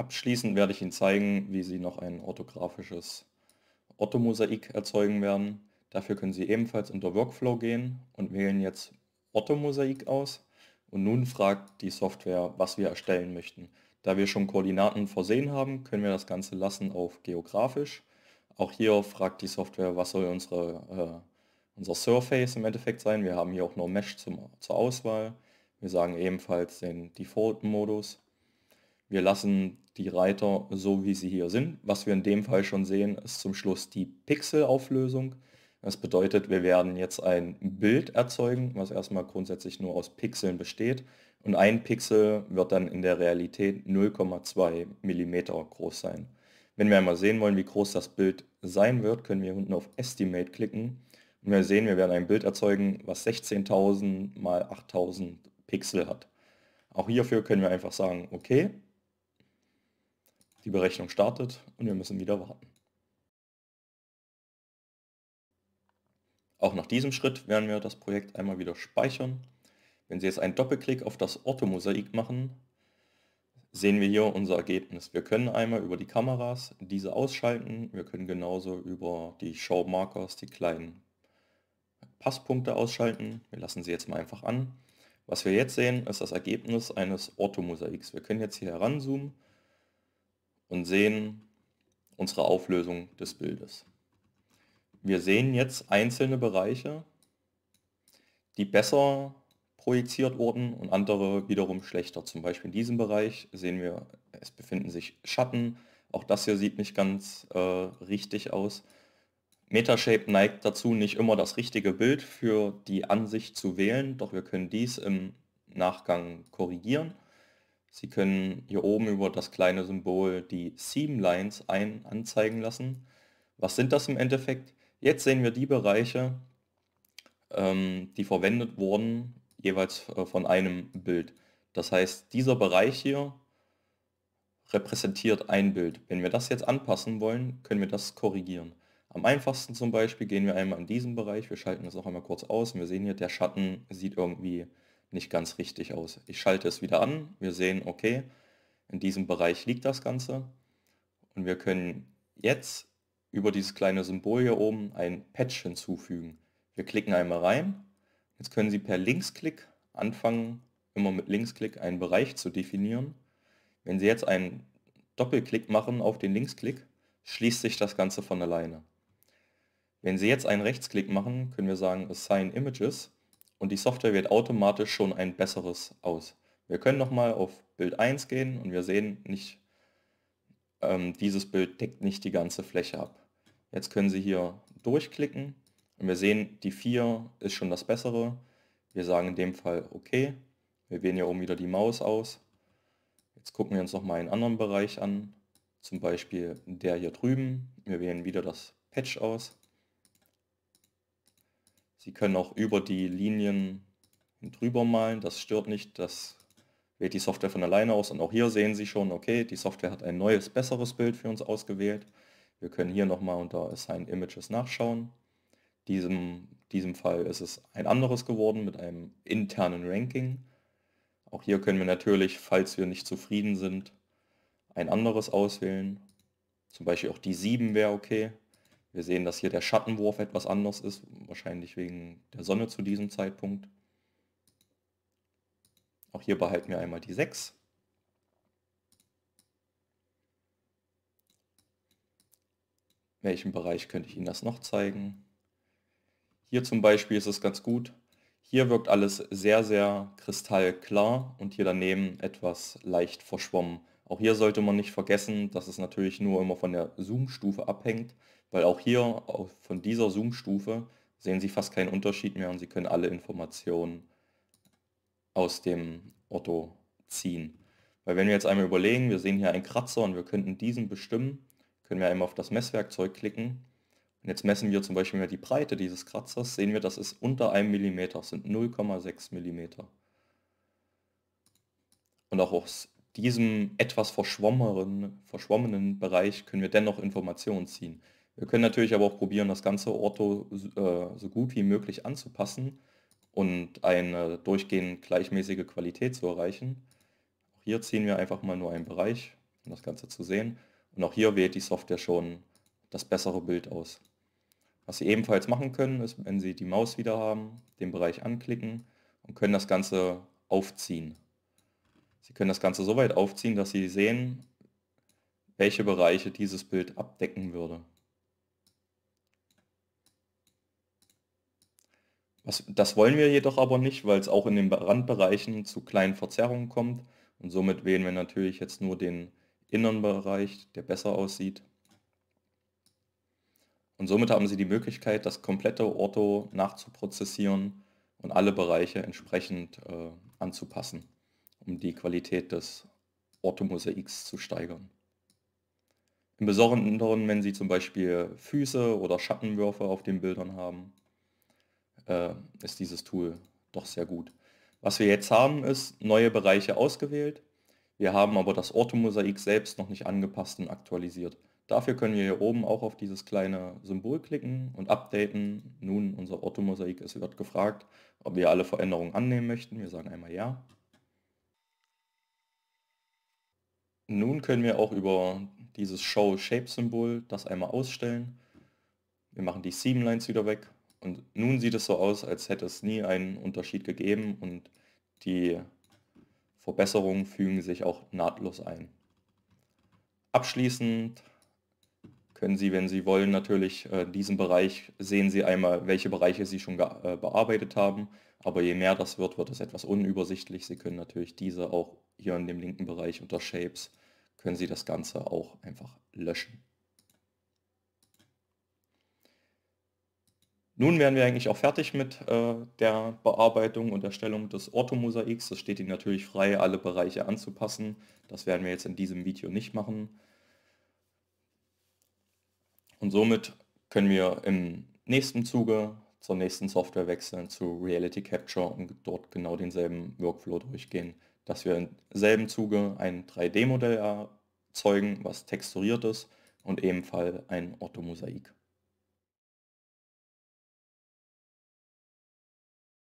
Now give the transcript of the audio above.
Abschließend werde ich Ihnen zeigen, wie Sie noch ein orthografisches Otto-Mosaik erzeugen werden. Dafür können Sie ebenfalls unter Workflow gehen und wählen jetzt Otto-Mosaik aus. Und nun fragt die Software, was wir erstellen möchten. Da wir schon Koordinaten versehen haben, können wir das Ganze lassen auf geografisch. Auch hier fragt die Software, was soll unsere, äh, unser Surface im Endeffekt sein. Wir haben hier auch nur Mesh zum, zur Auswahl. Wir sagen ebenfalls den Default-Modus. Wir lassen die Reiter so, wie sie hier sind. Was wir in dem Fall schon sehen, ist zum Schluss die Pixelauflösung. Das bedeutet, wir werden jetzt ein Bild erzeugen, was erstmal grundsätzlich nur aus Pixeln besteht. Und ein Pixel wird dann in der Realität 0,2 mm groß sein. Wenn wir einmal sehen wollen, wie groß das Bild sein wird, können wir unten auf Estimate klicken. Und wir sehen, wir werden ein Bild erzeugen, was 16.000 mal 8.000 Pixel hat. Auch hierfür können wir einfach sagen, okay, die Berechnung startet und wir müssen wieder warten. Auch nach diesem Schritt werden wir das Projekt einmal wieder speichern. Wenn Sie jetzt einen Doppelklick auf das Orthomosaik machen, sehen wir hier unser Ergebnis. Wir können einmal über die Kameras diese ausschalten. Wir können genauso über die Show Markers die kleinen Passpunkte ausschalten. Wir lassen sie jetzt mal einfach an. Was wir jetzt sehen, ist das Ergebnis eines Orthomosaiks. Wir können jetzt hier heranzoomen und sehen unsere Auflösung des Bildes. Wir sehen jetzt einzelne Bereiche, die besser projiziert wurden und andere wiederum schlechter. Zum Beispiel in diesem Bereich sehen wir, es befinden sich Schatten. Auch das hier sieht nicht ganz äh, richtig aus. Metashape neigt dazu, nicht immer das richtige Bild für die Ansicht zu wählen, doch wir können dies im Nachgang korrigieren. Sie können hier oben über das kleine Symbol die Seam Lines ein anzeigen lassen. Was sind das im Endeffekt? Jetzt sehen wir die Bereiche, ähm, die verwendet wurden, jeweils äh, von einem Bild. Das heißt, dieser Bereich hier repräsentiert ein Bild. Wenn wir das jetzt anpassen wollen, können wir das korrigieren. Am einfachsten zum Beispiel gehen wir einmal in diesen Bereich, wir schalten das auch einmal kurz aus und wir sehen hier, der Schatten sieht irgendwie nicht ganz richtig aus. Ich schalte es wieder an, wir sehen, okay, in diesem Bereich liegt das Ganze und wir können jetzt über dieses kleine Symbol hier oben ein Patch hinzufügen. Wir klicken einmal rein, jetzt können Sie per Linksklick anfangen, immer mit Linksklick einen Bereich zu definieren. Wenn Sie jetzt einen Doppelklick machen auf den Linksklick, schließt sich das Ganze von alleine. Wenn Sie jetzt einen Rechtsklick machen, können wir sagen Assign Images und die Software wählt automatisch schon ein besseres aus. Wir können nochmal auf Bild 1 gehen und wir sehen nicht, ähm, dieses Bild deckt nicht die ganze Fläche ab. Jetzt können Sie hier durchklicken und wir sehen, die 4 ist schon das bessere. Wir sagen in dem Fall OK. Wir wählen ja oben wieder die Maus aus. Jetzt gucken wir uns nochmal einen anderen Bereich an, zum Beispiel der hier drüben. Wir wählen wieder das Patch aus Sie können auch über die Linien drüber malen, das stört nicht, das wählt die Software von alleine aus und auch hier sehen Sie schon, okay, die Software hat ein neues, besseres Bild für uns ausgewählt. Wir können hier nochmal unter Assign Images nachschauen. Diesem, diesem Fall ist es ein anderes geworden mit einem internen Ranking. Auch hier können wir natürlich, falls wir nicht zufrieden sind, ein anderes auswählen. Zum Beispiel auch die 7 wäre okay. Wir sehen, dass hier der Schattenwurf etwas anders ist, wahrscheinlich wegen der Sonne zu diesem Zeitpunkt. Auch hier behalten wir einmal die 6. In welchem Bereich könnte ich Ihnen das noch zeigen? Hier zum Beispiel ist es ganz gut. Hier wirkt alles sehr, sehr kristallklar und hier daneben etwas leicht verschwommen. Auch hier sollte man nicht vergessen, dass es natürlich nur immer von der Zoom-Stufe abhängt weil auch hier auch von dieser Zoom-Stufe sehen Sie fast keinen Unterschied mehr und Sie können alle Informationen aus dem Otto ziehen. Weil wenn wir jetzt einmal überlegen, wir sehen hier einen Kratzer und wir könnten diesen bestimmen, können wir einmal auf das Messwerkzeug klicken. Und jetzt messen wir zum Beispiel mal die Breite dieses Kratzers, sehen wir, das ist unter einem Millimeter, sind 0,6 Millimeter. Und auch aus diesem etwas verschwommenen Bereich können wir dennoch Informationen ziehen. Wir können natürlich aber auch probieren, das ganze Ortho äh, so gut wie möglich anzupassen und eine durchgehend gleichmäßige Qualität zu erreichen. Auch hier ziehen wir einfach mal nur einen Bereich, um das Ganze zu sehen. Und auch hier wählt die Software schon das bessere Bild aus. Was Sie ebenfalls machen können, ist, wenn Sie die Maus wieder haben, den Bereich anklicken und können das Ganze aufziehen. Sie können das Ganze so weit aufziehen, dass Sie sehen, welche Bereiche dieses Bild abdecken würde. Was, das wollen wir jedoch aber nicht, weil es auch in den Randbereichen zu kleinen Verzerrungen kommt. Und somit wählen wir natürlich jetzt nur den inneren Bereich, der besser aussieht. Und somit haben Sie die Möglichkeit, das komplette Ortho nachzuprozessieren und alle Bereiche entsprechend äh, anzupassen, um die Qualität des Orthomosaiks zu steigern. Im Besonderen, wenn Sie zum Beispiel Füße oder Schattenwürfe auf den Bildern haben, äh, ist dieses Tool doch sehr gut. Was wir jetzt haben, ist neue Bereiche ausgewählt. Wir haben aber das Orthomosaik selbst noch nicht angepasst und aktualisiert. Dafür können wir hier oben auch auf dieses kleine Symbol klicken und updaten. Nun, unser Orthomosaik, es wird gefragt, ob wir alle Veränderungen annehmen möchten. Wir sagen einmal ja. Nun können wir auch über dieses Show Shape Symbol das einmal ausstellen. Wir machen die Seam Lines wieder weg und nun sieht es so aus, als hätte es nie einen Unterschied gegeben und die Verbesserungen fügen sich auch nahtlos ein. Abschließend können Sie, wenn Sie wollen, natürlich äh, diesen Bereich, sehen Sie einmal, welche Bereiche Sie schon äh, bearbeitet haben. Aber je mehr das wird, wird es etwas unübersichtlich. Sie können natürlich diese auch hier in dem linken Bereich unter Shapes, können Sie das Ganze auch einfach löschen. Nun wären wir eigentlich auch fertig mit äh, der Bearbeitung und Erstellung des Orthomosaiks. Das steht Ihnen natürlich frei, alle Bereiche anzupassen. Das werden wir jetzt in diesem Video nicht machen. Und somit können wir im nächsten Zuge zur nächsten Software wechseln, zu Reality Capture und dort genau denselben Workflow durchgehen, dass wir im selben Zuge ein 3D-Modell erzeugen, was texturiert ist und ebenfalls ein Orthomosaik.